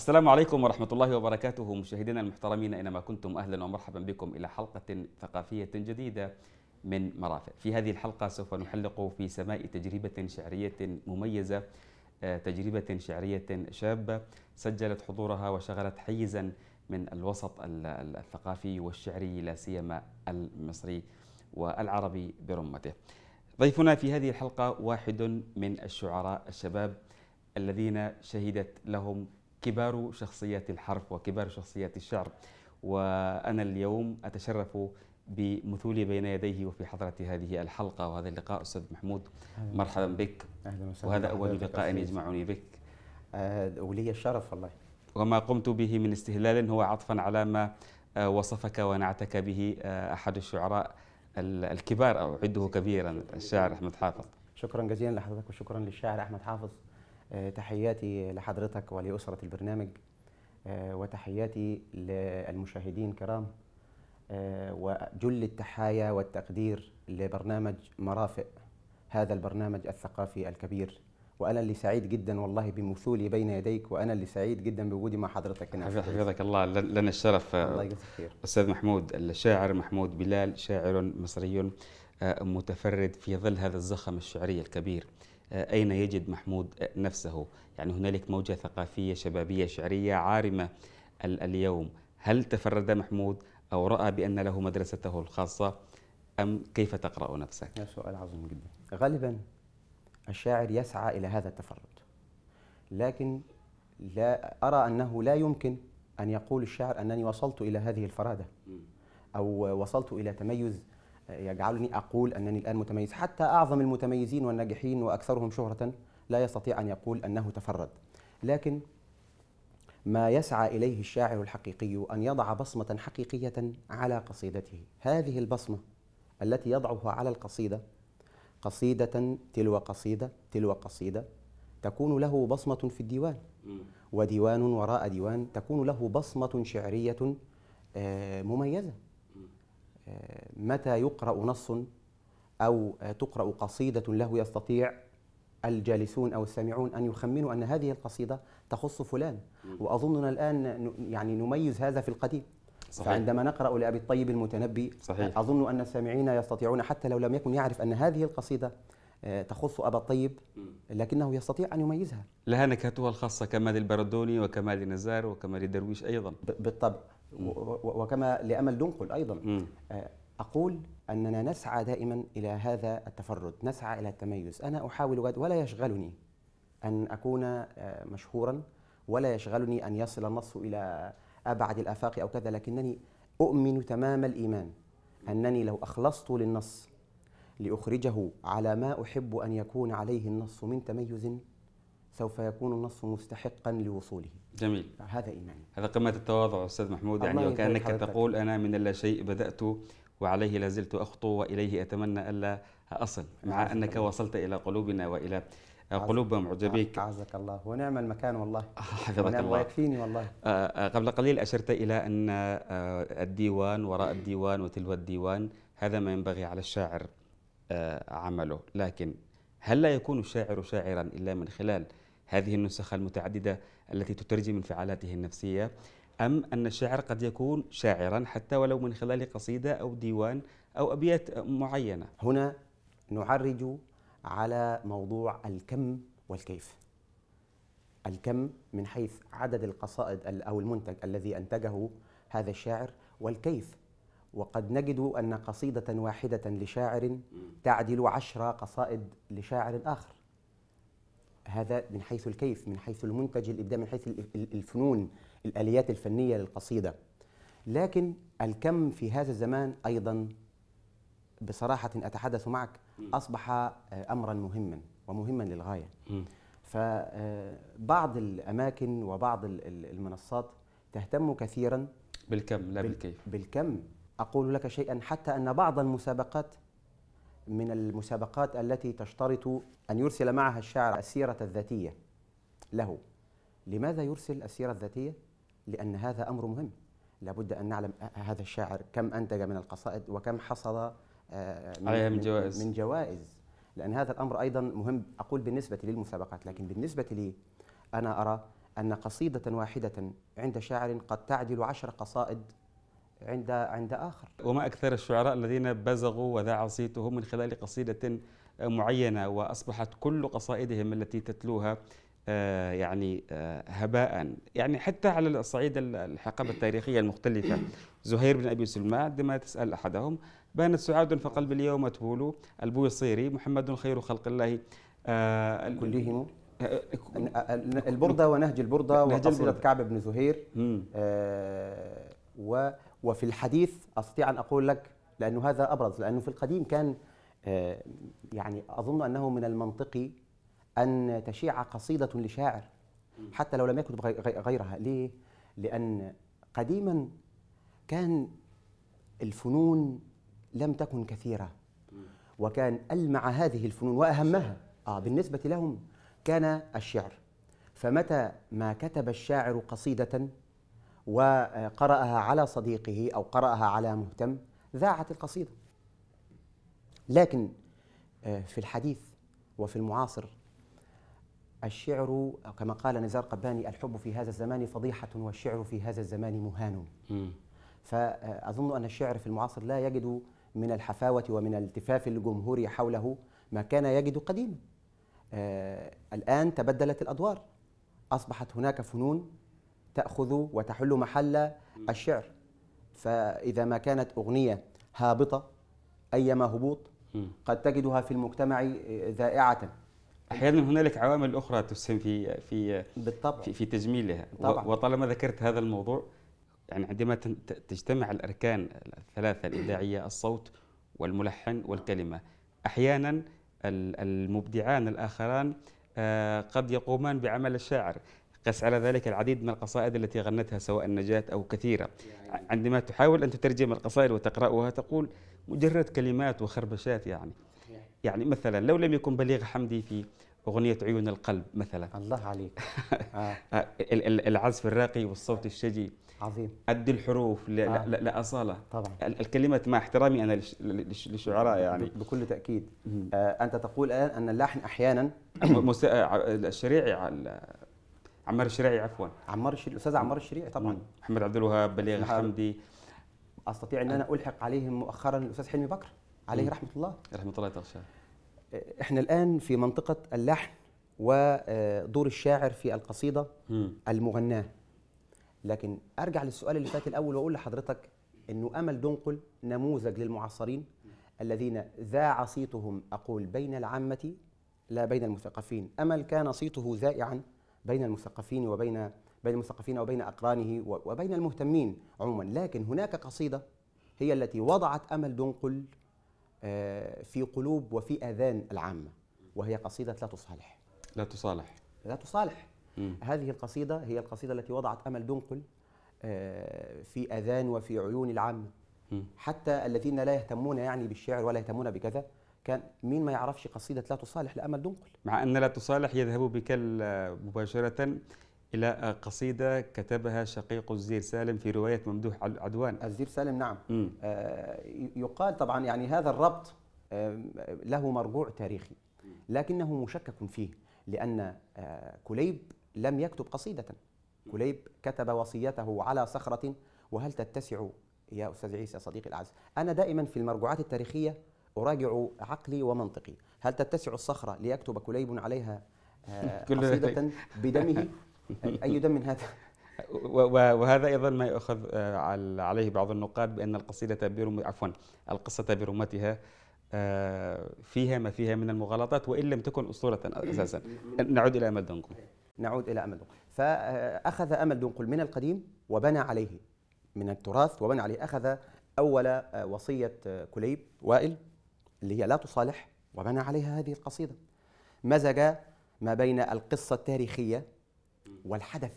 السلام عليكم ورحمة الله وبركاته مشاهدينا المحترمين أينما كنتم أهلا ومرحبا بكم إلى حلقة ثقافية جديدة من مرافق في هذه الحلقة سوف نحلق في سماء تجربة شعرية مميزة آه، تجربة شعرية شابة سجلت حضورها وشغلت حيزا من الوسط الثقافي والشعري لا سيما المصري والعربي برمته. ضيفنا في هذه الحلقة واحد من الشعراء الشباب الذين شهدت لهم كبار شخصيات الحرف وكبار شخصيات الشعر وأنا اليوم أتشرف بمثولي بين يديه وفي حضرة هذه الحلقة وهذا اللقاء أستاذ محمود مرحبا بك أهلا وسهلا وهذا أول لقاء يجمعني بك آه، ولي الشرف والله وما قمت به من استهلال هو عطفا على ما آه، وصفك ونعتك به آه، أحد الشعراء الكبار أعده كبيرا الشاعر أحمد حافظ شكرا جزيلا لحضرتك وشكرا للشاعر أحمد حافظ آه، تحياتي لحضرتك ولأسرة البرنامج آه، وتحياتي للمشاهدين الكرام آه، وجل التحايا والتقدير لبرنامج مرافق هذا البرنامج الثقافي الكبير وانا اللي سعيد جدا والله بمثولي بين يديك وانا اللي سعيد جدا بوجودي مع حضرتك هنا حفظك الله لنا الشرف الله يجزيك خير استاذ محمود الشاعر محمود بلال شاعر مصري متفرد في ظل هذا الزخم الشعري الكبير آه، أين يجد محمود آه، نفسه يعني هنالك موجة ثقافية شبابية شعرية عارمة اليوم هل تفرد محمود أو رأى بأن له مدرسته الخاصة أم كيف تقرأ نفسك؟ هذا سؤال عظيم جدا غالبا الشاعر يسعى إلى هذا التفرد لكن لا أرى أنه لا يمكن أن يقول الشاعر أنني وصلت إلى هذه الفرادة أو وصلت إلى تميز يجعلني أقول أنني الآن متميز حتى أعظم المتميزين والناجحين وأكثرهم شهرة لا يستطيع أن يقول أنه تفرد لكن ما يسعى إليه الشاعر الحقيقي أن يضع بصمة حقيقية على قصيدته هذه البصمة التي يضعها على القصيدة قصيدة تلو قصيدة تلو قصيدة تكون له بصمة في الديوان وديوان وراء ديوان تكون له بصمة شعرية آه، مميزة متى يقرأ نص أو تقرأ قصيدة له يستطيع الجالسون أو السامعون أن يخمنوا أن هذه القصيدة تخص فلان وأظننا الآن يعني نميز هذا في القديم صحيح. فعندما نقرأ لأبي الطيب المتنبي صحيح. أظن أن السامعين يستطيعون حتى لو لم يكن يعرف أن هذه القصيدة آه، تخص أبا الطيب لكنه يستطيع أن يميزها لها نكهتها الخاصة كما للبردوني وكمال نزار وكمال درويش أيضا بالطبع وكما لأمل دنقل أيضا آه، أقول أننا نسعى دائما إلى هذا التفرد نسعى إلى التميز أنا أحاول ولا يشغلني أن أكون آه، مشهورا ولا يشغلني أن يصل النص إلى أبعد الآفاق أو كذا لكنني أؤمن تمام الإيمان أنني لو أخلصت للنص لأخرجه على ما أحب أن يكون عليه النص من تميز سوف يكون النص مستحقا لوصوله جميل هذا إيماني هذا قمة التواضع أستاذ محمود يعني وكأنك تقول أنا من لا شيء بدأت وعليه لازلت أخطو وإليه أتمنى ألا أصل مع أنك الله. وصلت إلى قلوبنا وإلى قلوب معجبيك أعزك الله ونعم المكان والله آه، حفظك الله ويكفيني والله آه، آه، قبل قليل أشرت إلى أن الديوان وراء الديوان وتلو الديوان هذا ما ينبغي على الشاعر آه، عمله لكن هل لا يكون الشاعر شاعرا إلا من خلال هذه النسخ المتعددة التي تترجم انفعالاته النفسية أم أن الشاعر قد يكون شاعرا حتى ولو من خلال قصيدة أو ديوان أو أبيات معينة هنا نعرج على موضوع الكم والكيف الكم من حيث عدد القصائد أو المنتج الذي أنتجه هذا الشاعر والكيف وقد نجد أن قصيدة واحدة لشاعر تعدل عشر قصائد لشاعر آخر هذا من حيث الكيف من حيث المنتج الإبداع من حيث الفنون الآليات الفنية للقصيدة لكن الكم في هذا الزمان أيضا بصراحة أتحدث معك أصبح آه، أمرا مهما ومهما للغاية فبعض آه، الأماكن وبعض المنصات تهتم كثيرا بالكم لا بالكيف بالكم أقول لك شيئا حتى أن بعض المسابقات من المسابقات التي تشترط أن يرسل معها الشاعر السيرة الذاتية له لماذا يرسل السيرة الذاتية؟ لأن هذا أمر مهم لابد أن نعلم آه، آه، هذا الشاعر كم أنتج من القصائد وكم حصل آه، من, عليها من جوائز من جوائز لأن هذا الأمر أيضا مهم أقول بالنسبة للمسابقات لكن بالنسبة لي أنا أرى أن قصيدة واحدة عند شاعر قد تعدل عشر قصائد عند عند آخر وما أكثر الشعراء الذين بزغوا وذاع صيتهم من خلال قصيدة آه، معينة وأصبحت كل قصائدهم التي تتلوها آه، يعني آه، هباء يعني حتى على الصعيد الحقبة التاريخية المختلفة زهير بن أبي سلمى عندما تسأل أحدهم بانت سعاد فقلب اليوم تبول البويصيري محمد خير خلق الله كلهم البردة ونهج البردة وقصيدة كعب بن زهير آه و وفي الحديث أستطيع أن أقول لك لأنه هذا أبرز لأنه في القديم كان آه، يعني أظن أنه من المنطقي أن تشيع قصيدة لشاعر حتى لو لم يكتب غيرها ليه؟ لأن قديما كان الفنون لم تكن كثيرة وكان ألمع هذه الفنون وأهمها آه بالنسبة لهم كان الشعر فمتى ما كتب الشاعر قصيدة وقرأها على صديقه أو قرأها على مهتم ذاعت القصيدة لكن آه، في الحديث وفي المعاصر الشعر كما قال نزار قباني الحب في هذا الزمان فضيحة والشعر في هذا الزمان مهان فأظن أن الشعر في المعاصر لا يجد من الحفاوة ومن التفاف الجمهور حوله ما كان يجد قديما آه، الآن تبدلت الأدوار أصبحت هناك فنون تأخذ وتحل محل الشعر فإذا ما كانت أغنية هابطة أيما هبوط قد تجدها في المجتمع ذائعة احيانا هنالك عوامل اخرى تسهم في في بالطبع في, في تجميلها طبعا. وطالما ذكرت هذا الموضوع يعني عندما تجتمع الاركان الثلاثه الابداعيه الصوت والملحن والكلمه احيانا المبدعان الاخران آه، قد يقومان بعمل الشاعر قس على ذلك العديد من القصائد التي غنتها سواء نجاة أو كثيرة عندما تحاول أن تترجم القصائد وتقرأها تقول مجرد كلمات وخربشات يعني يعني مثلا لو لم يكن بليغ حمدي في أغنية عيون القلب مثلا الله عليك آه. العزف الراقي والصوت الشجي عظيم قد الحروف لا, آه. لا, لا أصالة طبعا الكلمات مع احترامي أنا للشعراء يعني بكل تأكيد آه أنت تقول الآن أن اللحن أحيانا آه، الشريعي عمار الشريعي عفوا عمار الشريعي الاستاذ عمار الشريعي طبعا نعم. محمد عبد الوهاب بليغ الحمدي استطيع ان انا الحق عليهم مؤخرا الاستاذ حلمي بكر عليه رحمه الله رحمه الله تغشاه احنا الان في منطقه اللحن ودور الشاعر في القصيده المغناه لكن ارجع للسؤال اللي فات الاول واقول لحضرتك انه امل دنقل نموذج للمعاصرين الذين ذاع صيتهم اقول بين العامه لا بين المثقفين امل كان صيته ذائعا بين المثقفين وبين بين المثقفين وبين أقرانه وبين المهتمين عموما لكن هناك قصيدة هي التي وضعت أمل دنقل آه، في قلوب وفي آذان العامة وهي قصيدة لا تصالح لا تصالح لا تصالح مم. هذه القصيدة هي القصيدة التي وضعت أمل دنقل آه، في أذان وفي عيون العامة حتى الذين لا يهتمون يعني بالشعر ولا يهتمون بكذا كان مين ما يعرفش قصيده لا تصالح لامل دنقل مع ان لا تصالح يذهب بك مباشره الى قصيده كتبها شقيق الزير سالم في روايه ممدوح عدوان الزير سالم نعم آه يقال طبعا يعني هذا الربط آه له مرجوع تاريخي لكنه مشكك فيه لان آه كليب لم يكتب قصيده كليب كتب وصيته على صخره وهل تتسع يا استاذ عيسى صديقي الأعز انا دائما في المرجوعات التاريخيه أراجع عقلي ومنطقي هل تتسع الصخرة ليكتب كليب عليها آه، قصيدة بدمه أي دم من هذا وهذا ايضا ما يؤخذ آه، عليه بعض النقاد بان القصيده برم عفوا القصه برمتها آه، فيها ما فيها من المغالطات وان لم تكن اسطوره اساسا نعود الى امل دنقل نعود الى امل دنقل فاخذ امل دنقل من القديم وبنى عليه من التراث وبنى عليه اخذ اول وصيه كليب وائل اللي هي لا تصالح وبنى عليها هذه القصيدة مزج ما بين القصة التاريخية والحدث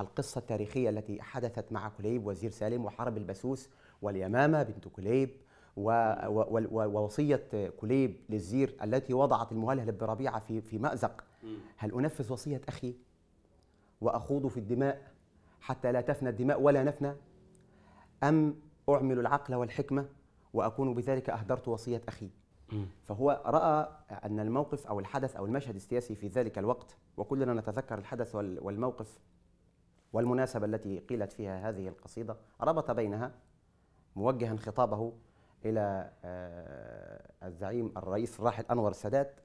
القصة التاريخية التي حدثت مع كليب وزير سالم وحرب البسوس واليمامة بنت كليب ووصية كليب للزير التي وضعت المواله للبربيعه في في مأزق هل أنفذ وصية أخي وأخوض في الدماء حتى لا تفنى الدماء ولا نفنى أم أعمل العقل والحكمة واكون بذلك اهدرت وصيه اخي فهو راى ان الموقف او الحدث او المشهد السياسي في ذلك الوقت وكلنا نتذكر الحدث والموقف والمناسبه التي قيلت فيها هذه القصيده ربط بينها موجها خطابه الى آه، الزعيم الرئيس الراحل انور السادات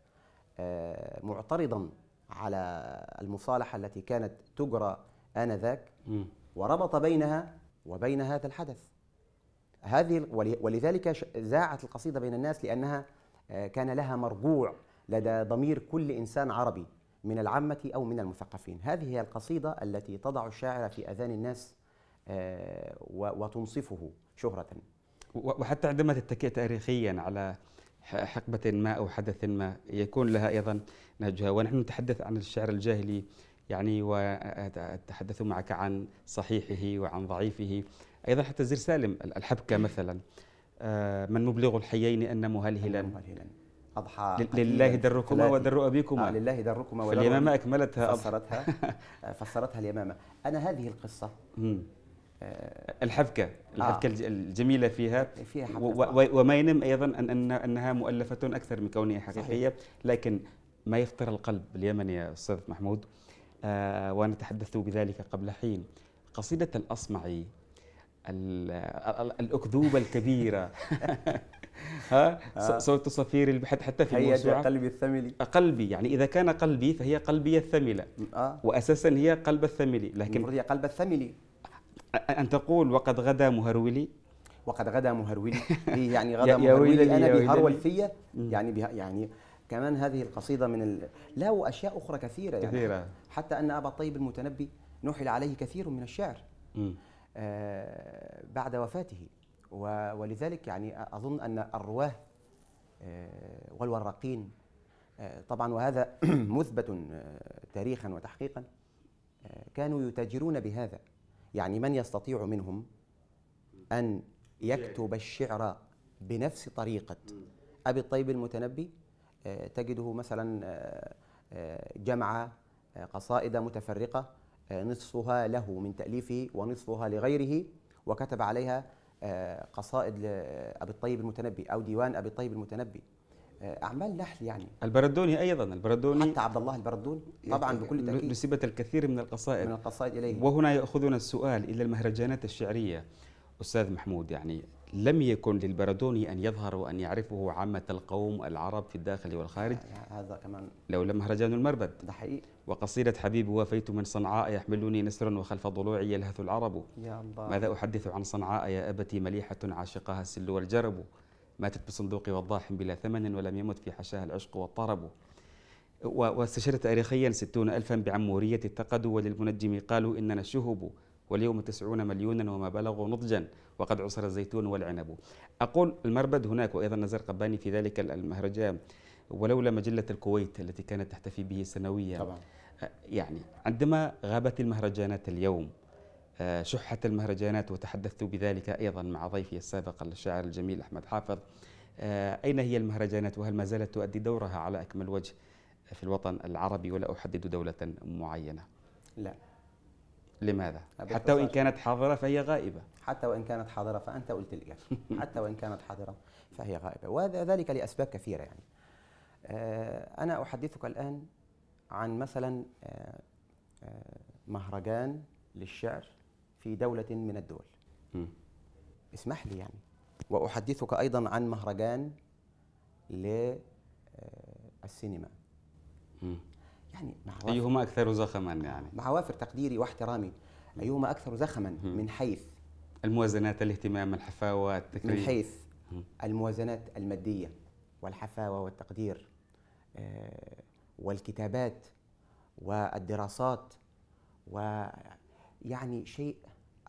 آه، معترضا على المصالحه التي كانت تجرى انذاك وربط بينها وبين هذا الحدث هذه ولذلك ذاعت القصيدة بين الناس لأنها آه، كان لها مرجوع لدى ضمير كل إنسان عربي من العامة أو من المثقفين هذه هي القصيدة التي تضع الشاعر في أذان الناس آه، وتنصفه شهرة وحتى عندما تتكئ تاريخيا على حقبة ما أو حدث ما يكون لها أيضا نهجها ونحن نتحدث عن الشعر الجاهلي يعني وتحدث معك عن صحيحه وعن ضعيفه أيضا حتى زير سالم الحبكة إيه. مثلا آه، من مبلغ الحيين أن مهلهلا أضحى لله دركما ودر أبيكما آه لله دركما ودر فاليمامة أكملتها فسرتها آه، فسرتها اليمامة أنا هذه القصة آه، الحبكة الحبكة آه. الجميلة فيها, فيها وما ينم أيضا أن, أن أنها مؤلفة أكثر من كونها حقيقية صحيح. لكن ما يفطر القلب اليمني يا أستاذ محمود آه وأنا تحدثت بذلك قبل حين قصيدة الأصمعي الاكذوبه الكبيره ها آه. صوت صفير البحث حتى في هي قلبي الثملي قلبي يعني اذا كان قلبي فهي قلبي الثمله آه. واساسا هي قلب الثملي لكن هي قلب الثملي ان تقول وقد غدا مهرولي وقد غدا مهرولي إيه، يعني غدا مهرولي انا بهرول فيا يعني بها يعني كمان هذه القصيده من ال... لا واشياء اخرى كثيره يعني كثيرة. حتى ان ابا الطيب المتنبي نحل عليه كثير من الشعر م. آه، بعد وفاته ولذلك يعني أظن أن الرواه آه، والوراقين آه، طبعا وهذا مثبت تاريخا وتحقيقا كانوا يتاجرون بهذا يعني من يستطيع منهم أن يكتب الشعر بنفس طريقة أبي الطيب المتنبي تجده مثلا جمع قصائد متفرقة آه، نصفها له من تأليفه ونصفها لغيره وكتب عليها آه، قصائد لأبي الطيب المتنبي أو ديوان أبي الطيب المتنبي آه، اعمال نحل يعني البردوني ايضا البردوني حتى عبد الله البردوني طبعا بكل تاكيد نسبة الكثير من القصائد من القصائد اليه وهنا ياخذنا السؤال الى المهرجانات الشعريه استاذ محمود يعني لم يكن للبردوني أن يظهر وأن يعرفه عامة القوم العرب في الداخل والخارج هذا كمان لولا مهرجان المربد ده حقيقي وقصيدة حبيب وفيت من صنعاء يحملني نسر وخلف ضلوعي يلهث العرب يا الله ماذا أحدث عن صنعاء يا أبتي مليحة عاشقها السل والجرب ماتت بصندوق وضاح بلا ثمن ولم يمت في حشاها العشق والطرب واستشرت تاريخيا ستون ألفا بعمورية التقد وللمنجم قالوا إننا الشهب واليوم تسعون مليونا وما بلغوا نضجا وقد عصر الزيتون والعنب أقول المربد هناك وأيضا نزار قباني في ذلك المهرجان ولولا مجلة الكويت التي كانت تحتفي به سنويا طبعا. يعني عندما غابت المهرجانات اليوم شحت المهرجانات وتحدثت بذلك أيضا مع ضيفي السابق الشاعر الجميل أحمد حافظ أين هي المهرجانات وهل ما زالت تؤدي دورها على أكمل وجه في الوطن العربي ولا أحدد دولة معينة لا لماذا؟ حتى وإن كانت حاضرة فهي غائبة حتى وإن كانت حاضرة فأنت قلت الإجابة حتى وإن كانت حاضرة فهي غائبة وذلك لأسباب كثيرة يعني آه، أنا أحدثك الآن عن مثلا آه، آه، مهرجان للشعر في دولة من الدول اسمح لي يعني وأحدثك أيضا عن مهرجان للسينما يعني مع وافر. أيهما أكثر زخما يعني مع وافر تقديري واحترامي أيهما أكثر زخما من حيث الموازنات الاهتمام الحفاوة التكريم من حيث الموازنات المادية والحفاوة والتقدير آه، والكتابات والدراسات ويعني شيء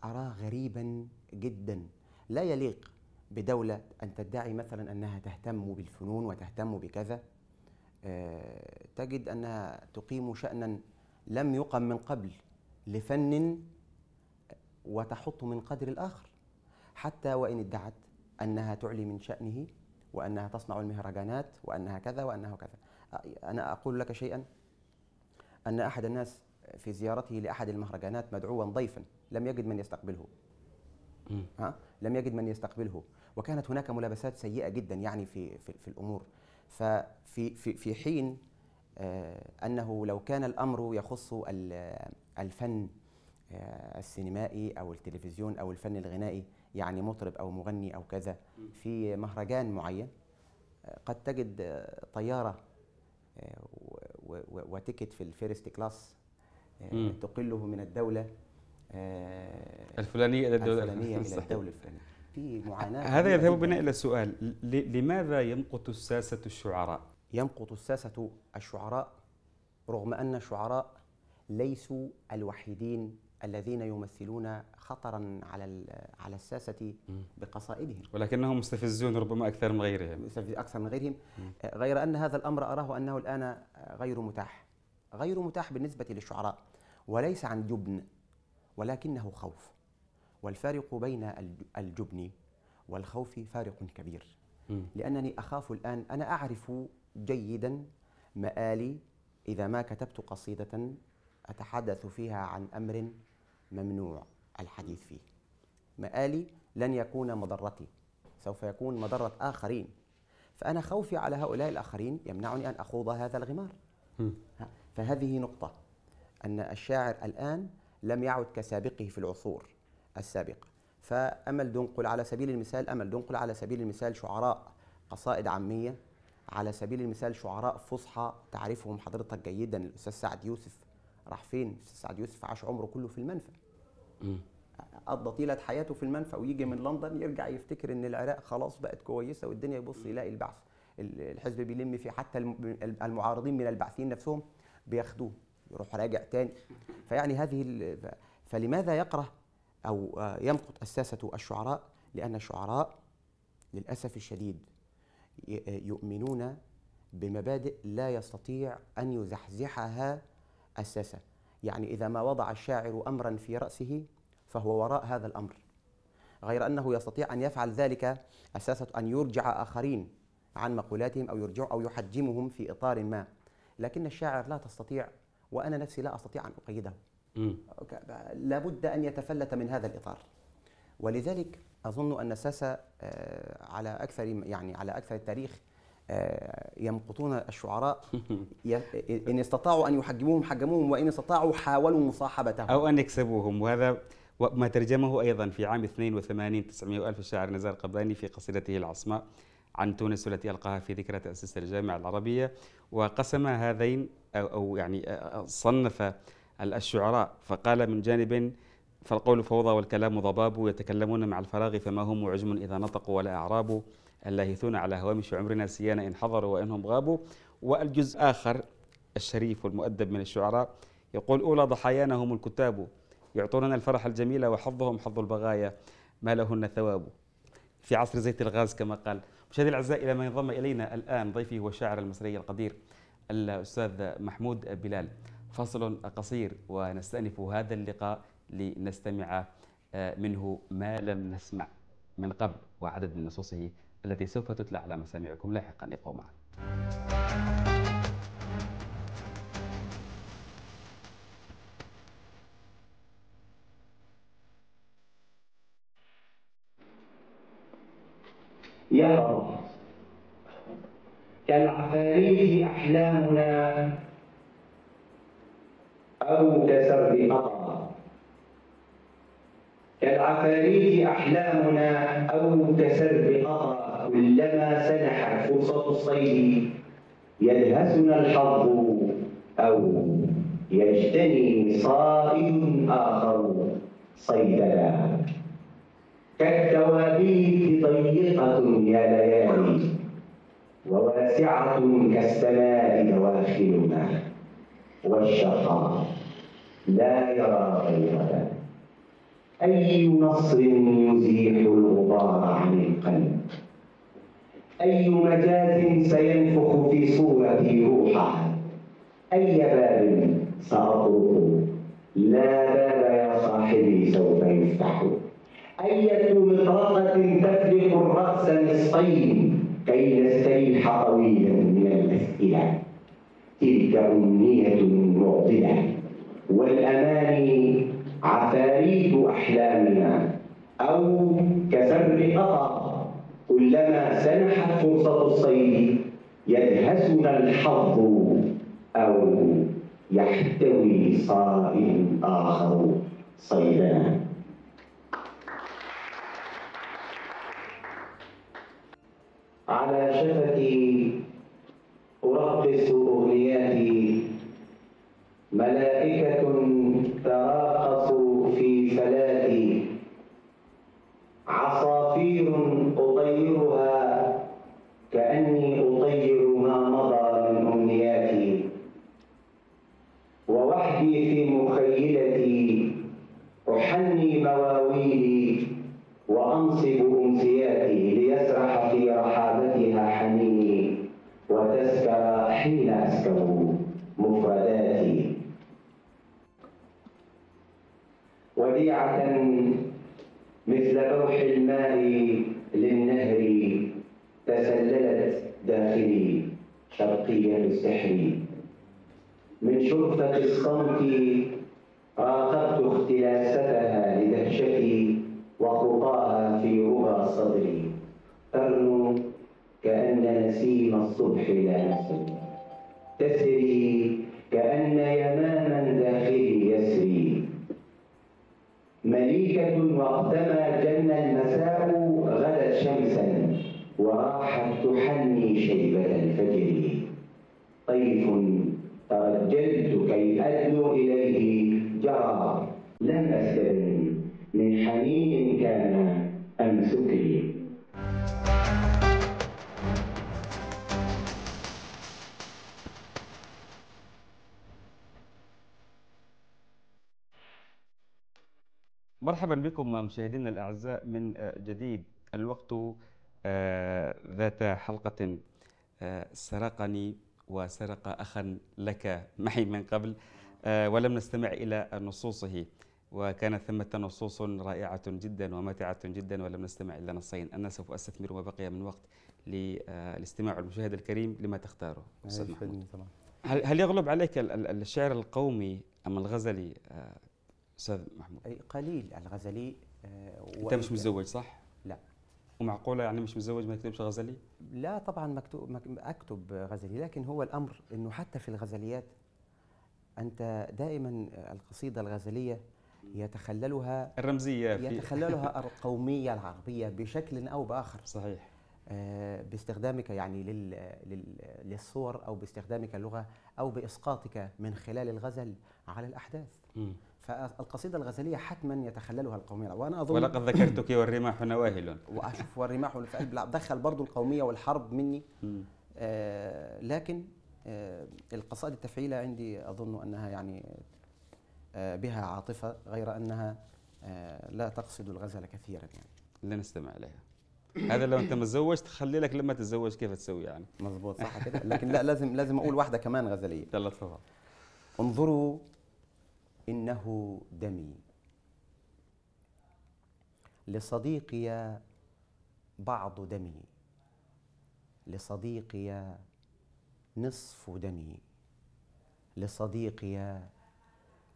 أراه غريبا جدا لا يليق بدولة أن تدعي مثلا أنها تهتم بالفنون وتهتم بكذا تجد أنها تقيم شأنا لم يقم من قبل لفن وتحط من قدر الآخر حتى وإن ادعت أنها تعلي من شأنه وأنها تصنع المهرجانات وأنها كذا وأنها كذا أنا أقول لك شيئا أن أحد الناس في زيارته لأحد المهرجانات مدعوا ضيفا لم يجد من يستقبله ها؟ لم يجد من يستقبله وكانت هناك ملابسات سيئة جدا يعني في, في, في الأمور ففي في في حين آه، انه لو كان الامر يخص الفن آه، السينمائي او التلفزيون او الفن الغنائي يعني مطرب او مغني او كذا في مهرجان معين آه، قد تجد طياره وتكت في الفيرست كلاس تقله من الدوله الفلانيه الى الدوله الفلانيه الى الدوله الفلانيه في معاناه هذا يذهب بنا الى سؤال لماذا يمقت الساسه الشعراء؟ يمقت الساسه الشعراء رغم ان الشعراء ليسوا الوحيدين الذين يمثلون خطرا على على الساسه بقصائدهم ولكنهم مستفزون ربما اكثر من غيرهم اكثر من غيرهم غير ان هذا الامر اراه انه الان غير متاح غير متاح بالنسبه للشعراء وليس عن جبن ولكنه خوف والفارق بين الجبن والخوف فارق كبير لأنني أخاف الآن أنا أعرف جيدا مآلي إذا ما كتبت قصيدة أتحدث فيها عن أمر ممنوع الحديث فيه مآلي لن يكون مضرتي سوف يكون مضرة آخرين فأنا خوفي على هؤلاء الآخرين يمنعني أن أخوض هذا الغمار فهذه نقطة أن الشاعر الآن لم يعد كسابقه في العصور السابقة فأمل دنقل على سبيل المثال أمل دنقل على سبيل المثال شعراء قصائد عامية على سبيل المثال شعراء فصحى تعرفهم حضرتك جيدا الأستاذ سعد يوسف راح فين؟ الأستاذ سعد يوسف عاش عمره كله في المنفى قضى طيلة حياته في المنفى ويجي من لندن يرجع يفتكر إن العراق خلاص بقت كويسة والدنيا يبص يلاقي البعث الحزب بيلم فيه حتى المعارضين من البعثيين نفسهم بياخدوه يروح راجع تاني فيعني هذه فلماذا يكره أو آه، يمقت الساسة الشعراء لأن الشعراء للأسف الشديد آه، يؤمنون بمبادئ لا يستطيع أن يزحزحها الساسة يعني إذا ما وضع الشاعر أمرا في رأسه فهو وراء هذا الأمر غير أنه يستطيع أن يفعل ذلك أساسة أن يرجع آخرين عن مقولاتهم أو يرجع أو يحجمهم في إطار ما لكن الشاعر لا تستطيع وأنا نفسي لا أستطيع أن أقيده لابد أن يتفلت من هذا الإطار ولذلك أظن أن ساسا آه، على أكثر يعني على أكثر التاريخ آه، يمقتون الشعراء إن استطاعوا أن يحجموهم حجموهم وإن استطاعوا حاولوا مصاحبتهم أو أن يكسبوهم وهذا وما ترجمه أيضا في عام 82 900 ألف الشاعر نزار قباني في قصيدته العصماء عن تونس التي ألقاها في ذكرى تأسيس الجامعة العربية وقسم هذين أو يعني صنف الشعراء فقال من جانب فالقول فوضى والكلام ضباب يتكلمون مع الفراغ فما هم عجم إذا نطقوا ولا أعراب اللاهثون على هوامش عمرنا سيان إن حضروا وإنهم غابوا والجزء آخر الشريف والمؤدب من الشعراء يقول أولى ضحايانا هم الكتاب يعطوننا الفرح الجميل وحظهم حظ البغايا ما لهن ثواب في عصر زيت الغاز كما قال مشاهدي الأعزاء إلى ما ينضم إلينا الآن ضيفي هو الشاعر المصري القدير الأستاذ محمود بلال فصل قصير ونستأنف هذا اللقاء لنستمع آه، منه ما لم نسمع من قبل وعدد من نصوصه التي سوف تتلى على مسامعكم لاحقا ابقوا معنا يا رب العفاريت أحلامنا أو قطر كالعفاريت أحلامنا أو قطر كلما سنحت فرصة الصيد يلهسنا الحظ أو يجتني صائد آخر صيدنا كالتوابيت ضيقة يا ليالي وواسعة كالسماء دواخلنا والشقاء لا يرى غير ذلك أي نصر يزيح الغبار عن القلب أي مجاز سينفخ في صوره روحه أي باب سأطرقه لا باب يا صاحبي سوف يفتح أية مطرقة تفرق الرأس نصفين كي نستريح طويلا من الأسئلة تلك أمنية معضلة والأماني عفاريت أحلامنا أو كسر قطع كلما سنحت فرصة الصيد يدهسنا الحظ أو يحتوي صائم آخر صيدنا على شفتي أرقص أغنياتي ملائكة تراقص في صلاتي عصافير السحري من شرطة الصمت راقبت اختلاستها لدهشتي وخطاها في ربى صدري ترنو كأن نسيم الصبح لا تسري كأن يماما داخلي يسري مليكة وقتما جن المساء غدا شمسا وراحت تحني شيبة الفجر طيف ترجلت كي أدنو إليه جرى لم أستلم من حنين كان أمسكي مرحبا بكم مشاهدينا الأعزاء من جديد الوقت آه، ذات حلقة آه، سرقني وسرق أخا لك معي من قبل آه، ولم نستمع إلى نصوصه وكانت ثمة نصوص رائعة جدا ومتعة جدا ولم نستمع إلى نصين أنا سوف أستثمر ما بقي من وقت للاستماع آه، المشاهد الكريم لما تختاره هل, هل يغلب عليك الشعر القومي أم الغزلي آه، أستاذ محمود؟ قليل الغزلي أنت مش متزوج صح؟ لا ومعقوله يعني مش متزوج ما يكتبش غزلي لا طبعا مكتوب اكتب غزلي لكن هو الامر انه حتى في الغزليات انت دائما القصيده الغزليه يتخللها الرمزيه يتخللها القوميه العربيه بشكل او باخر صحيح آه، باستخدامك يعني للصور او باستخدامك اللغه او باسقاطك من خلال الغزل على الاحداث فالقصيده الغزليه حتما يتخللها القوميه وانا اظن ولقد ذكرتك والرماح نواهل واشوف والرماح لا دخل برضو القوميه والحرب مني آه لكن آه القصائد التفعيله عندي اظن انها يعني آه بها عاطفه غير انها آه لا تقصد الغزل كثيرا يعني لنستمع اليها هذا لو انت متزوج تخلي لك لما تتزوج كيف تسوي يعني مضبوط صح كده لكن لا لازم لازم اقول واحده كمان غزليه يلا تفضل انظروا إنه دمي لصديقي بعض دمي لصديقي نصف دمي لصديقي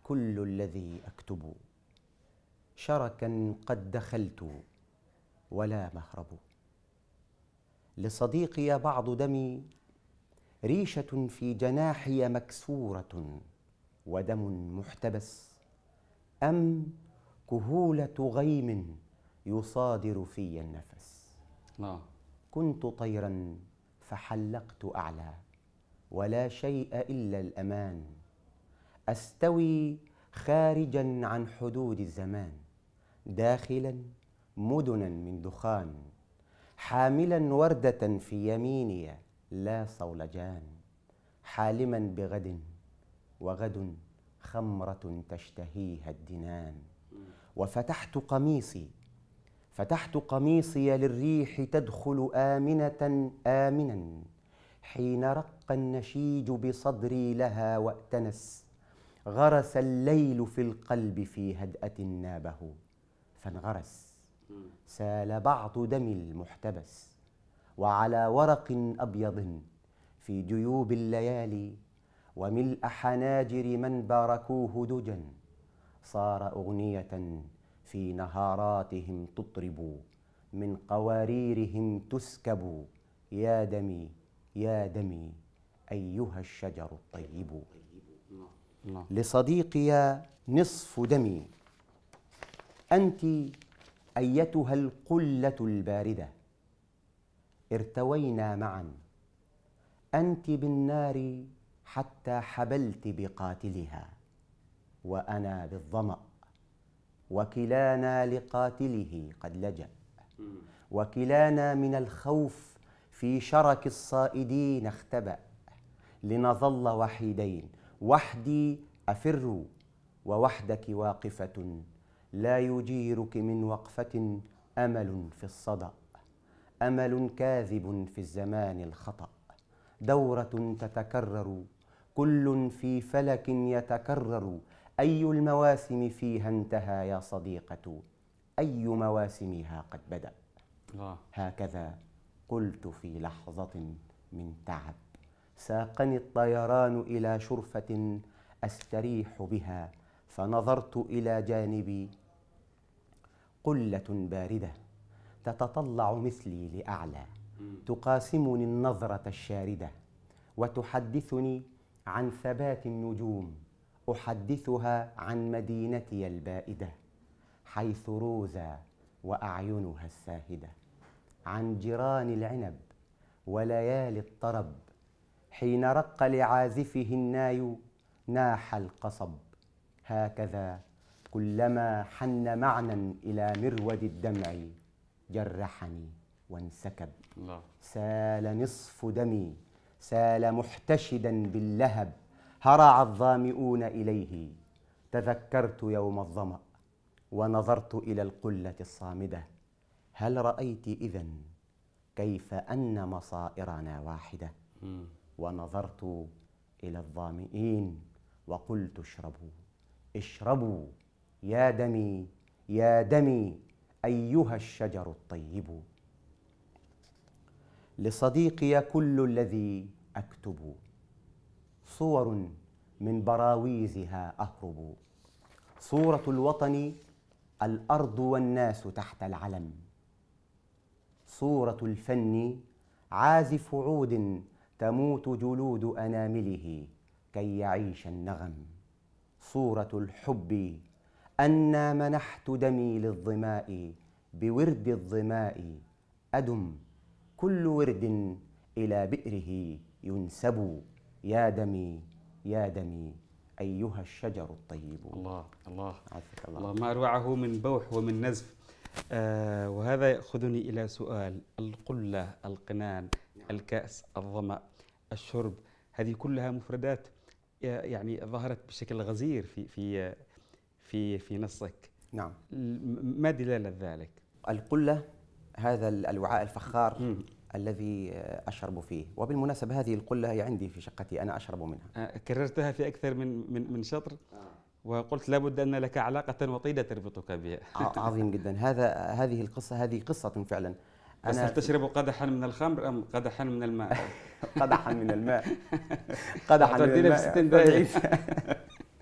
كل الذي اكتب شركا قد دخلت ولا مهرب لصديقي بعض دمي ريشه في جناحي مكسوره ودم محتبس أم كهولة غيم يصادر في النفس لا. نعم. كنت طيرا فحلقت أعلى ولا شيء إلا الأمان أستوي خارجا عن حدود الزمان داخلا مدنا من دخان حاملا وردة في يميني لا صولجان حالما بغد وغد خمرة تشتهيها الدنان وفتحت قميصي فتحت قميصي للريح تدخل آمنة آمنا حين رق النشيج بصدري لها وأتنس غرس الليل في القلب في هدأة نابه فانغرس سال بعض دم المحتبس وعلى ورق أبيض في جيوب الليالي وملء حناجر من باركوه دجا صار أغنية في نهاراتهم تطرب من قواريرهم تسكب يا دمي يا دمي أيها الشجر الطيب لصديقي نصف دمي أنت أيتها القلة الباردة ارتوينا معا أنت بالنار حتى حبلت بقاتلها وأنا بالظمأ وكلانا لقاتله قد لجأ وكلانا من الخوف في شرك الصائدين اختبأ لنظل وحيدين وحدي أفر ووحدك واقفة لا يجيرك من وقفة أمل في الصدأ أمل كاذب في الزمان الخطأ دورة تتكرر كل في فلك يتكرر أي المواسم فيها انتهى يا صديقة أي مواسمها قد بدأ الله. هكذا قلت في لحظة من تعب ساقني الطيران إلى شرفة أستريح بها فنظرت إلى جانبي قلة باردة تتطلع مثلي لأعلى تقاسمني النظرة الشاردة وتحدثني عن ثبات النجوم احدثها عن مدينتي البائده حيث روزى واعينها الساهده عن جيران العنب وليالي الطرب حين رق لعازفه الناي ناح القصب هكذا كلما حن معنى الى مرود الدمع جرحني وانسكب الله. سال نصف دمي سال محتشدا باللهب هرع الظامئون إليه تذكرت يوم الظمأ ونظرت إلى القلة الصامدة هل رأيت إذا كيف أن مصائرنا واحدة ونظرت إلى الظامئين وقلت اشربوا اشربوا يا دمي يا دمي أيها الشجر الطيب لصديقي كل الذي اكتب صور من براويزها اهرب صوره الوطن الارض والناس تحت العلم صوره الفن عازف عود تموت جلود انامله كي يعيش النغم صوره الحب أنا منحت دمي للظماء بورد الظماء أدم كل ورد إلى بئره ينسب يا دمي يا دمي أيها الشجر الطيب الله الله عافك الله, الله ما أروعه من بوح ومن نزف آه وهذا يأخذني إلى سؤال القلة القنان نعم. الكأس الظمأ الشرب هذه كلها مفردات آه، يعني ظهرت بشكل غزير في في في في نصك نعم ما دلالة ذلك؟ القلة هذا الوعاء الفخار مم. الذي آه، اشرب فيه وبالمناسبه هذه القله هي عندي في شقتي انا اشرب منها آه، كررتها في اكثر من من من شطر آه. وقلت لابد ان لك علاقه وطيده تربطك بها عظيم جدا هذا هذه القصه هذه قصه فعلا بس هل تشرب قدحا من الخمر ام قدحا من الماء؟ قدحا من الماء قدحا من الماء 60 دقيقة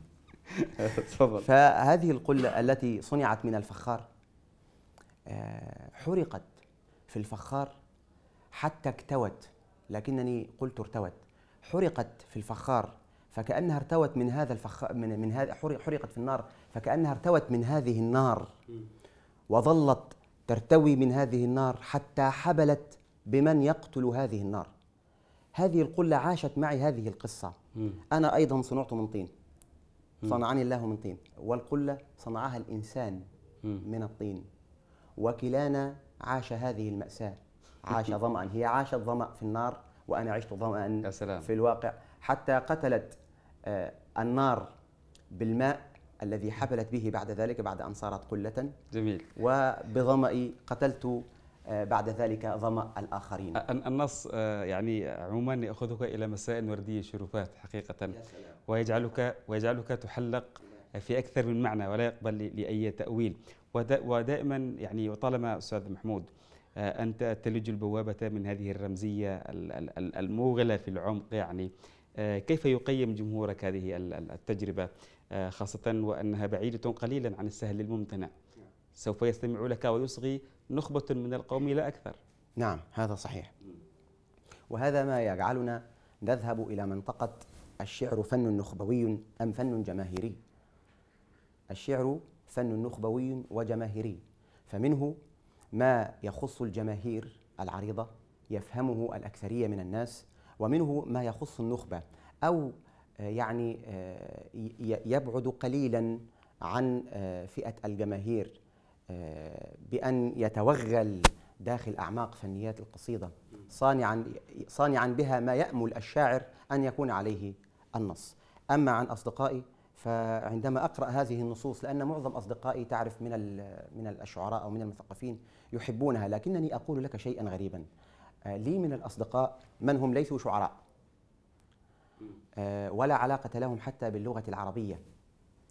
فهذه القلة التي صنعت من الفخار آه، حرقت في الفخار حتى اكتوت لكنني قلت ارتوت حرقت في الفخار فكأنها ارتوت من هذا الفخار من من حرقت في النار فكأنها ارتوت من هذه النار وظلت ترتوي من هذه النار حتى حبلت بمن يقتل هذه النار هذه القلة عاشت معي هذه القصة أنا أيضا صنعت من طين صنعني الله من طين والقلة صنعها الإنسان من الطين وكلانا عاش هذه المأساة عاش ظمأ هي عاشت ظمأ في النار وأنا عشت ظمأ يا سلام. في الواقع حتى قتلت آه، النار بالماء الذي حبلت به بعد ذلك بعد أن صارت قلة جميل وبظمئي قتلت آه، بعد ذلك ظمأ الآخرين النص آه، يعني عموما يأخذك إلى مسائل وردية شرفات حقيقة ويجعلك, ويجعلك تحلق في أكثر من معنى ولا يقبل لأي تأويل ودائما يعني طالما استاذ محمود آه، انت تلج البوابه من هذه الرمزيه الموغله في العمق يعني آه، كيف يقيم جمهورك هذه التجربه آه، خاصه وانها بعيده قليلا عن السهل الممتنع سوف يستمع لك ويصغي نخبه من القوم لا اكثر نعم هذا صحيح وهذا ما يجعلنا نذهب الى منطقه الشعر فن نخبوي ام فن جماهيري الشعر فن نخبوي وجماهيري فمنه ما يخص الجماهير العريضة يفهمه الأكثرية من الناس ومنه ما يخص النخبة أو آه، يعني آه، يبعد قليلا عن آه، فئة الجماهير بأن يتوغل داخل أعماق فنيات القصيدة صانعا صانعا بها ما يأمل الشاعر أن يكون عليه النص أما عن أصدقائي فعندما اقرا هذه النصوص لان معظم اصدقائي تعرف من من الاشعراء او من المثقفين يحبونها لكنني اقول لك شيئا غريبا آه، لي من الاصدقاء من هم ليسوا شعراء آه، ولا علاقه لهم حتى باللغه العربيه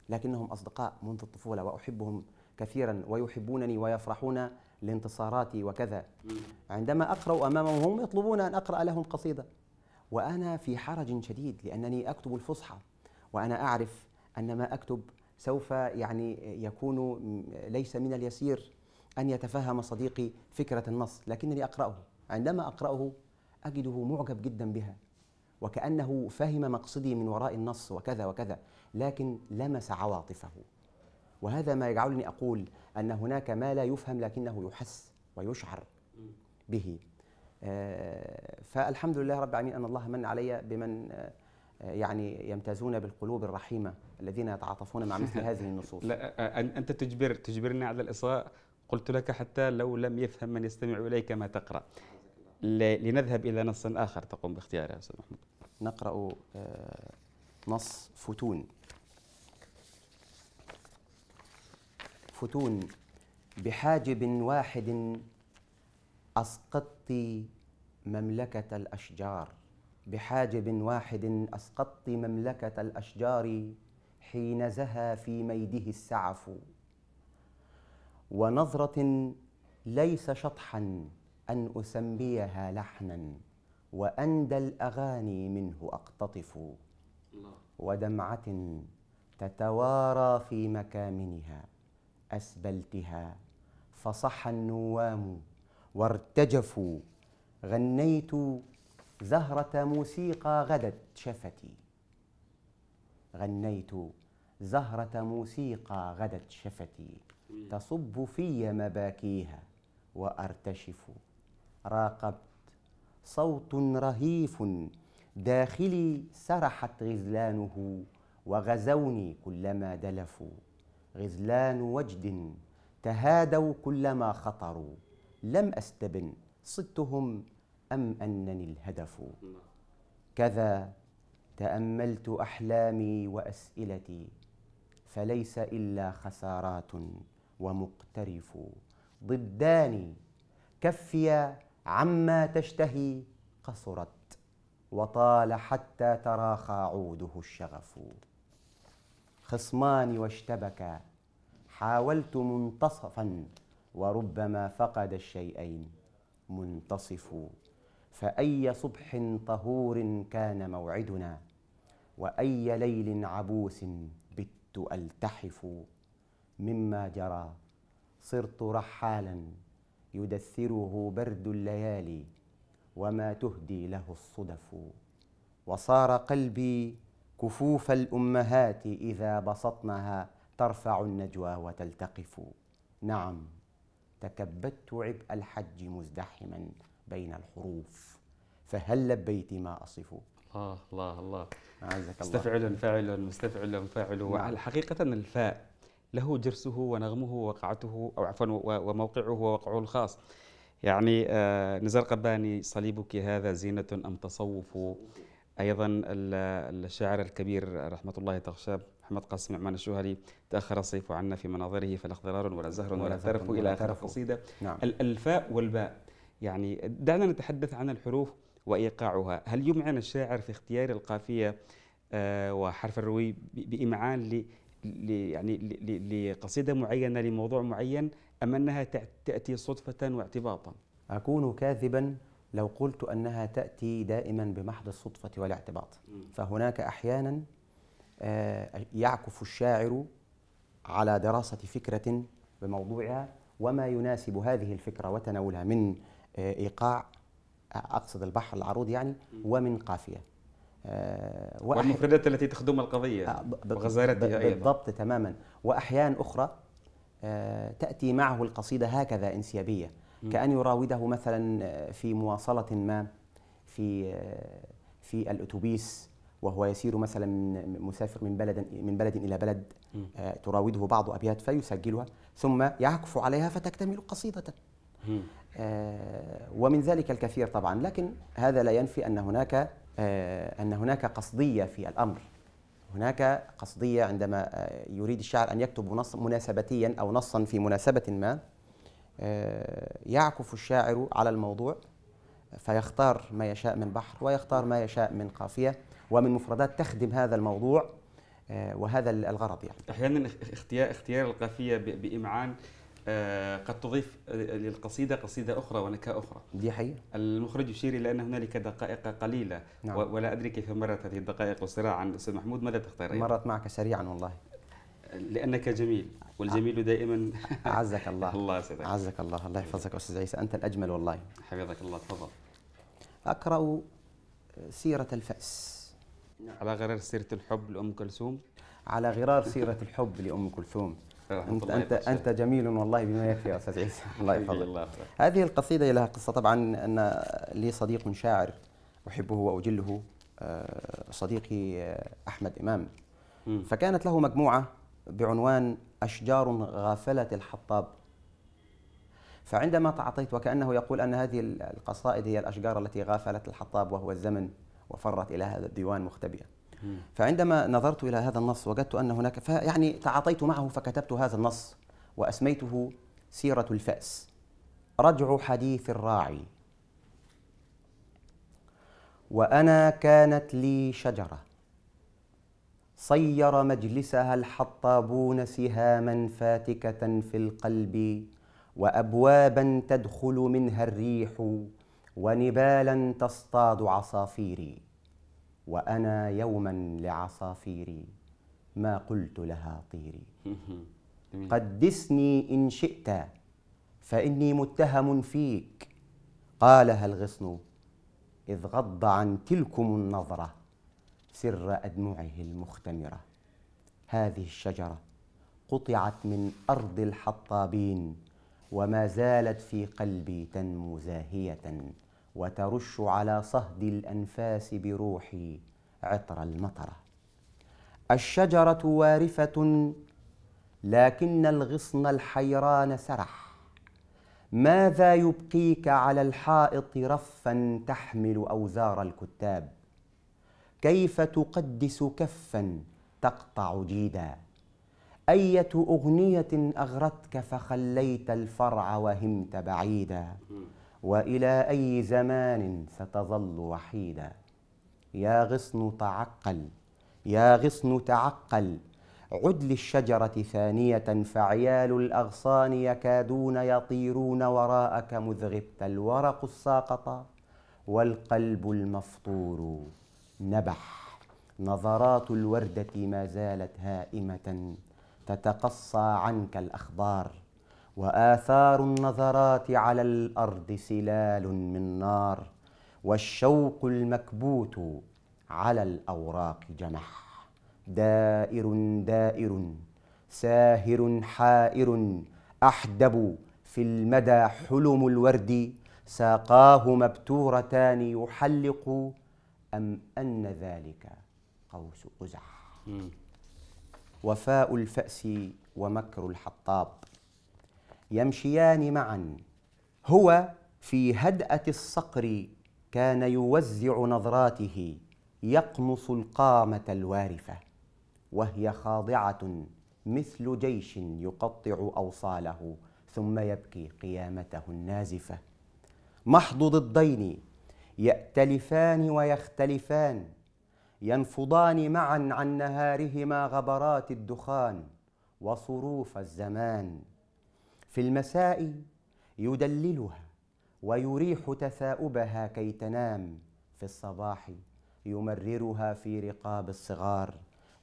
لكنهم اصدقاء منذ الطفوله واحبهم كثيرا ويحبونني ويفرحون لانتصاراتي وكذا عندما اقرا امامهم يطلبون ان اقرا لهم قصيده وانا في حرج شديد لانني اكتب الفصحى وانا اعرف أن ما أكتب سوف يعني يكون ليس من اليسير أن يتفهم صديقي فكرة النص لكنني أقرأه عندما أقرأه أجده معجب جدا بها وكأنه فهم مقصدي من وراء النص وكذا وكذا لكن لمس عواطفه وهذا ما يجعلني أقول أن هناك ما لا يفهم لكنه يحس ويشعر به آه، فالحمد لله رب العالمين أن الله من علي بمن آه، يعني يمتازون بالقلوب الرحيمة الذين يتعاطفون مع مثل هذه النصوص لا أنت تجبر تجبرني على الإصغاء قلت لك حتى لو لم يفهم من يستمع إليك ما تقرأ لنذهب إلى نص آخر تقوم باختياره يا أستاذ محمود نقرأ آه، نص فتون فتون بحاجب واحد أسقطت مملكة الأشجار بحاجب واحد أسقطت مملكة الأشجار حين زها في ميده السعف ونظرة ليس شطحا أن أسميها لحنا وأندى الأغاني منه أقتطف ودمعة تتوارى في مكامنها أسبلتها فصح النوام وارتجفوا غنيت زهرة موسيقى غدت شفتي غنيت زهرة موسيقى غدت شفتي تصب في مباكيها وأرتشف راقبت صوت رهيف داخلي سرحت غزلانه وغزوني كلما دلفوا غزلان وجد تهادوا كلما خطروا لم أستبن صدتهم أم أنني الهدف كذا تاملت احلامي واسئلتي فليس الا خسارات ومقترف ضدان كفي عما تشتهي قصرت وطال حتى تراخى عوده الشغف خصمان واشتبكا حاولت منتصفا وربما فقد الشيئين منتصف فأي صبح طهور كان موعدنا وأي ليل عبوس بت ألتحف مما جرى صرت رحالا يدثره برد الليالي وما تهدي له الصدف وصار قلبي كفوف الأمهات إذا بسطنها ترفع النجوى وتلتقف نعم تكبدت عبء الحج مزدحما بين الحروف فهل لبيت ما أصف الله الله الله أعزك الله مستفعل فاعل مستفعل فاعل وحقيقة حقيقة الفاء له جرسه ونغمه ووقعته أو عفوا وموقعه ووقعه الخاص يعني آه نزار قباني صليبك هذا زينة أم تصوف أيضا الشاعر الكبير رحمة الله تغشاب محمد قاسم نعمان الشهري تأخر الصيف عنا في مناظره فلا اخضرار ولا زهر ولا ترف إلى آخر قصيدة نعم. الفاء والباء يعني دعنا نتحدث عن الحروف وإيقاعها هل يمعن الشاعر في اختيار القافية آه، وحرف الروي بإمعان يعني لقصيدة معينة لموضوع معين أم أنها تأتي صدفة واعتباطا أكون كاذبا لو قلت أنها تأتي دائما بمحض الصدفة والاعتباط فهناك أحيانا آه، يعكف الشاعر على دراسة فكرة بموضوعها وما يناسب هذه الفكرة وتناولها من آه، ايقاع آه، اقصد البحر العروض يعني ومن قافيه آه، والمفردات التي تخدم القضيه وغزارتها بالضبط أيضا. تماما واحيان اخرى تاتي معه القصيده هكذا انسيابيه كان يراوده مثلا في مواصله ما في في الاتوبيس وهو يسير مثلا مسافر من بلد من بلد الى بلد تراوده بعض ابيات فيسجلها ثم يعكف عليها فتكتمل قصيدته آه، ومن ذلك الكثير طبعا لكن هذا لا ينفي أن هناك آه، أن هناك قصدية في الأمر هناك قصدية عندما آه، يريد الشاعر أن يكتب نص مناسبتيا أو نصا في مناسبة ما يعكف الشاعر على الموضوع فيختار ما يشاء من بحر ويختار ما يشاء من قافية ومن مفردات تخدم هذا الموضوع وهذا الغرض يعني احيانا اختيار اختيار القافيه بامعان آه، قد تضيف للقصيدة قصيدة أخرى ونكهة أخرى دي حقيقة المخرج يشير إلى أن هنالك دقائق قليلة نعم. ولا أدري كيف مرت هذه الدقائق والصراع عن أستاذ محمود ماذا تختارين؟ مرت معك سريعا والله لأنك جميل والجميل دائما عزك الله الله يسعدك عزك الله الله يحفظك أستاذ عيسى أنت الأجمل والله حفظك الله تفضل أقرأ سيرة الفأس على غرار سيرة الحب لأم كلثوم على غرار سيرة الحب لأم كلثوم انت انت انت جميل والله بما يكفي يا استاذ عيسى الله يحفظك هذه القصيده لها قصه طبعا ان لي صديق شاعر احبه واجله آه، صديقي آه، احمد امام فكانت له مجموعه بعنوان اشجار غافلت الحطاب فعندما تعاطيت وكانه يقول ان هذه القصائد هي الاشجار التي غافلت الحطاب وهو الزمن وفرت الى هذا الديوان مختبئه فعندما نظرت إلى هذا النص وجدت أن هناك فيعني تعاطيت معه فكتبت هذا النص وأسميته سيرة الفأس رجع حديث الراعي وأنا كانت لي شجرة صير مجلسها الحطابون سهاما فاتكة في القلب وأبوابا تدخل منها الريح ونبالا تصطاد عصافيري وأنا يوما لعصافيري ما قلت لها طيري قدسني إن شئت فإني متهم فيك قالها الغصن إذ غض عن تلكم النظرة سر أدمعه المختمرة هذه الشجرة قطعت من أرض الحطابين وما زالت في قلبي تنمو زاهية وترش على صهد الانفاس بروحي عطر المطره الشجره وارفه لكن الغصن الحيران سرح ماذا يبقيك على الحائط رفا تحمل اوزار الكتاب كيف تقدس كفا تقطع جيدا ايه اغنيه اغرتك فخليت الفرع وهمت بعيدا والى اي زمان ستظل وحيدا يا غصن تعقل يا غصن تعقل عد للشجره ثانيه فعيال الاغصان يكادون يطيرون وراءك مذ غبت الورق الساقط والقلب المفطور نبح نظرات الورده ما زالت هائمه تتقصى عنك الاخبار واثار النظرات على الارض سلال من نار والشوق المكبوت على الاوراق جنح دائر دائر ساهر حائر احدب في المدى حلم الورد ساقاه مبتورتان يحلق ام ان ذلك قوس قزح وفاء الفاس ومكر الحطاب يمشيان معا هو في هدأة الصقر كان يوزع نظراته يقمص القامة الوارفة وهي خاضعة مثل جيش يقطع أوصاله ثم يبكي قيامته النازفة محض ضدين يأتلفان ويختلفان ينفضان معا عن نهارهما غبرات الدخان وصروف الزمان في المساء يدللها ويريح تثاؤبها كي تنام في الصباح يمررها في رقاب الصغار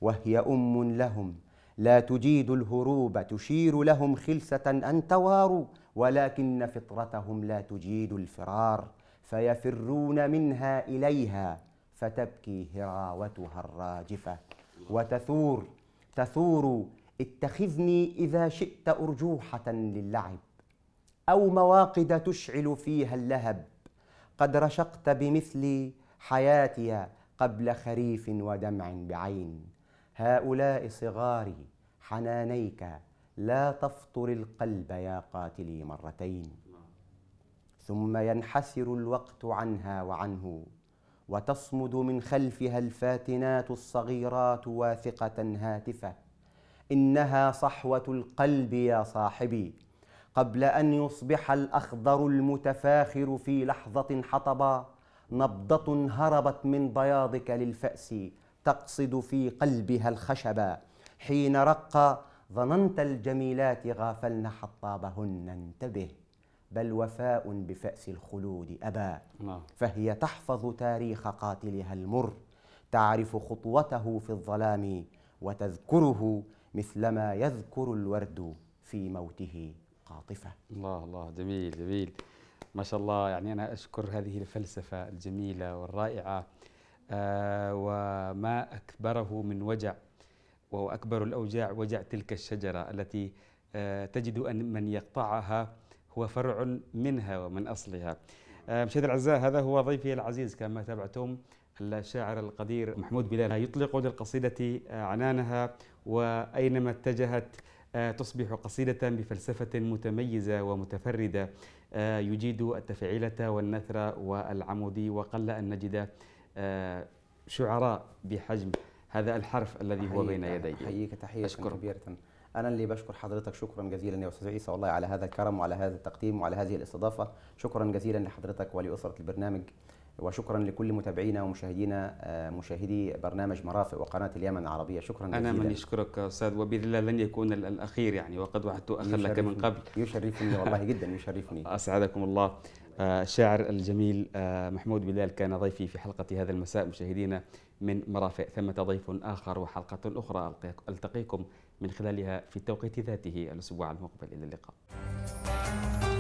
وهي ام لهم لا تجيد الهروب تشير لهم خلسه ان تواروا ولكن فطرتهم لا تجيد الفرار فيفرون منها اليها فتبكي هراوتها الراجفه وتثور تثور اتخذني إذا شئت أرجوحة للعب أو مواقد تشعل فيها اللهب قد رشقت بمثلي حياتي قبل خريف ودمع بعين هؤلاء صغاري حنانيك لا تفطر القلب يا قاتلي مرتين ثم ينحسر الوقت عنها وعنه وتصمد من خلفها الفاتنات الصغيرات واثقة هاتفة إنها صحوة القلب يا صاحبي قبل أن يصبح الأخضر المتفاخر في لحظة حطبا نبضة هربت من بياضك للفأس تقصد في قلبها الخشبا حين رق ظننت الجميلات غافلن حطابهن انتبه بل وفاء بفأس الخلود أبا نعم. فهي تحفظ تاريخ قاتلها المر تعرف خطوته في الظلام وتذكره مثلما يذكر الورد في موته قاطفة الله الله جميل جميل ما شاء الله يعني أنا أشكر هذه الفلسفة الجميلة والرائعة آه وما أكبره من وجع وهو أكبر الأوجاع وجع تلك الشجرة التي آه تجد أن من يقطعها هو فرع منها ومن أصلها آه، مشاهد الأعزاء هذا هو ضيفي العزيز كما تابعتم الشاعر القدير محمود بلال يطلق للقصيدة آه، عنانها وأينما اتجهت آه، تصبح قصيدة بفلسفة متميزة ومتفردة آه، يجيد التفعيلة والنثر والعمودي وقل أن نجد شعراء بحجم هذا الحرف الذي هو بين يدي أحييك تحية كبيرة أنا اللي بشكر حضرتك شكرا جزيلا يا أستاذ عيسى والله على هذا الكرم وعلى هذا التقديم وعلى هذه الاستضافة شكرا جزيلا لحضرتك ولأسرة البرنامج وشكرا لكل متابعينا ومشاهدينا آه، مشاهدي برنامج مرافق وقناه اليمن العربيه شكرا جزيلا انا من يشكرك استاذ وباذن الله لن يكون الاخير يعني وقد وعدت اخا لك من قبل يشرفني والله جدا يشرفني اسعدكم الله آه، الشاعر الجميل آه، محمود بلال كان ضيفي في حلقه هذا المساء مشاهدينا من مرافق ثمه ضيف اخر وحلقه اخرى التقيكم من خلالها في التوقيت ذاته الاسبوع المقبل الى اللقاء